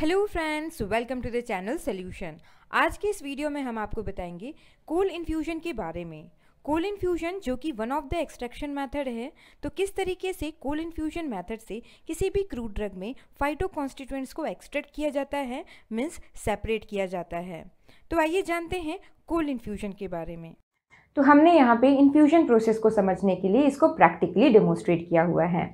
hello friends welcome to the channel solution आज की इस वीडियो में हम आपको बताएंगे कोल इन्फ्यूजन के बारे में कोल इन्फ्यूजन जो कि one of the extraction method है तो किस तरीके से कोल इन्फ्यूजन मेथड से किसी भी क्रूड ड्रग में फाइटो कॉन्स्टिट्यूएंट्स को एक्सट्रैक्ट किया जाता है मीन्स सेपरेट किया जाता है तो आइए जानते हैं कोल इन्फ्यूजन के बारे में तो हमने यहाँ पे इन्फ्यूजन प्रोसेस को समझने के लिए इसको प्रैक्टिकली डेमोस्ट्रेट किया हुआ है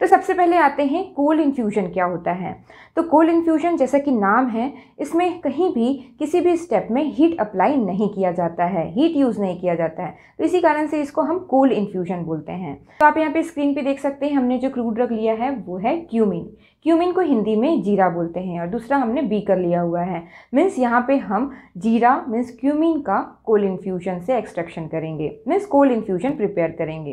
तो सबसे पहले आते हैं कोल इन्फ्यूजन क्या होता है तो कोल इन्फ्यूजन जैसा कि नाम है इसमें कहीं भी किसी भी स्टेप में हीट अप्लाई नहीं किया जाता है हीट यूज़ नहीं किया जाता है तो इसी कारण से इसको हम कोल इन्फ्यूजन बोलते हैं तो आप यहाँ पे स्क्रीन पे देख सकते हैं हमने जो क्रूड ड्रग लिया है वो है क्यूमिन क्यूमिन को हिंदी में जीरा बोलते हैं और दूसरा हमने बी कर लिया हुआ है मीन्स यहाँ पे हम जीरा मीन्स क्यूमिन का कोल इन्फ्यूजन से एक्सट्रैक्शन करेंगे मीन्स कोल इन्फ्यूजन प्रिपेयर करेंगे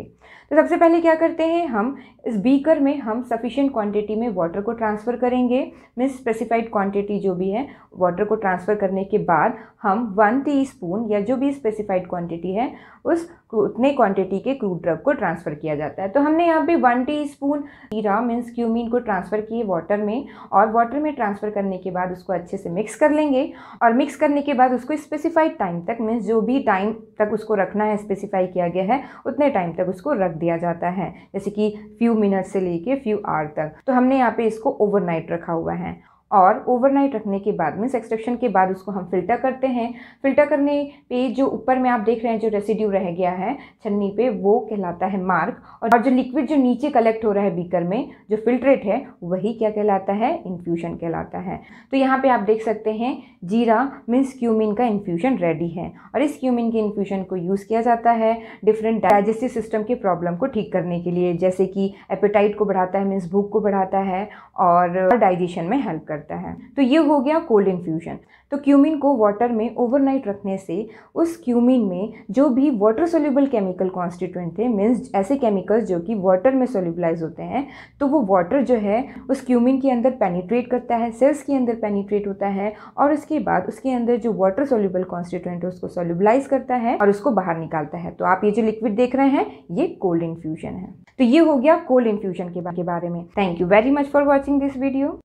तो सबसे पहले क्या करते हैं हम इस बीकर में हम सफिशियंट क्वांटिटी में वाटर को ट्रांसफ़र करेंगे मीन्स स्पेसिफाइड क्वांटिटी जो भी है वाटर को ट्रांसफ़र करने के बाद हम वन टीस्पून या जो भी स्पेसिफाइड क्वांटिटी है उस उतने क्वांटिटी के क्रूड ड्रग को ट्रांसफ़र किया जाता है तो हमने यहाँ पे वन टी स्पून जीरा मीन्स क्यूमिन को ट्रांसफ़र किया लिए वाटर में और वाटर में ट्रांसफ़र करने के बाद उसको अच्छे से मिक्स कर लेंगे और मिक्स करने के बाद उसको स्पेसिफाइड टाइम तक मीन्स जो भी टाइम तक उसको रखना है स्पेसिफाई किया गया है उतने टाइम तक उसको रख दिया जाता है जैसे कि फ्यू मिनट से लेके फ्यू आवर तक तो हमने यहाँ पे इसको ओवरनाइट रखा हुआ है और ओवरनाइट रखने के बाद मीन्स एक्सट्रैक्शन के बाद उसको हम फिल्टर करते हैं फिल्टर करने पे जो ऊपर में आप देख रहे हैं जो रेसिड्यू रह गया है छन्नी पे वो कहलाता है मार्क और जो लिक्विड जो नीचे कलेक्ट हो रहा है बीकर में जो फिल्ट्रेट है वही क्या कहलाता है इन्फ्यूजन कहलाता है तो यहाँ पर आप देख सकते हैं जीरा मीन्स क्यूमिन का इन्फ्यूजन रेडी है और इस क्यूमिन के इन्फ्यूजन को यूज़ किया जाता है डिफरेंट डाइजेस्टिव सिस्टम के प्रॉब्लम को ठीक करने के लिए जैसे कि एपेटाइट को बढ़ाता है मीन्स भूख को बढ़ाता है और डाइजेशन में हेल्प करता है करता है तो ये हो गया कोल्ड इन्फ्यूजन तो क्यूमिन को वाटर में ओवरनाइट रखने से उस क्यूमिन में जो भी वाटर सोल्यूबल केमिकल कॉन्स्टिट्यूंट थे मीन्स ऐसे केमिकल्स जो कि वाटर में सोल्यूबलाइज होते हैं तो वो वाटर जो है उस क्यूमिन के अंदर पेनीट्रेट करता है सेल्स के अंदर पेनीट्रेट होता है और उसके बाद उसके अंदर जो वाटर सोल्यूबल कॉन्स्टिट्यूंट है उसको सोल्यूबलाइज करता है और उसको बाहर निकालता है तो आप ये जो लिक्विड देख रहे हैं ये कोल्ड इन्फ्यूजन है तो ये हो गया कोल्ड इन्फ्यूजन के बारे में thank you very much for watching this video